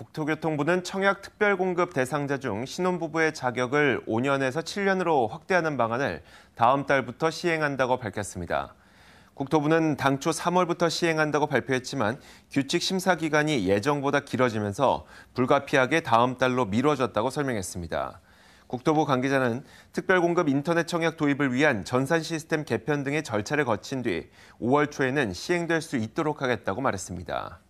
국토교통부는 청약 특별공급 대상자 중 신혼부부의 자격을 5년에서 7년으로 확대하는 방안을 다음 달부터 시행한다고 밝혔습니다. 국토부는 당초 3월부터 시행한다고 발표했지만 규칙 심사 기간이 예정보다 길어지면서 불가피하게 다음 달로 미뤄졌다고 설명했습니다. 국토부 관계자는 특별공급 인터넷 청약 도입을 위한 전산 시스템 개편 등의 절차를 거친 뒤 5월 초에는 시행될 수 있도록 하겠다고 말했습니다.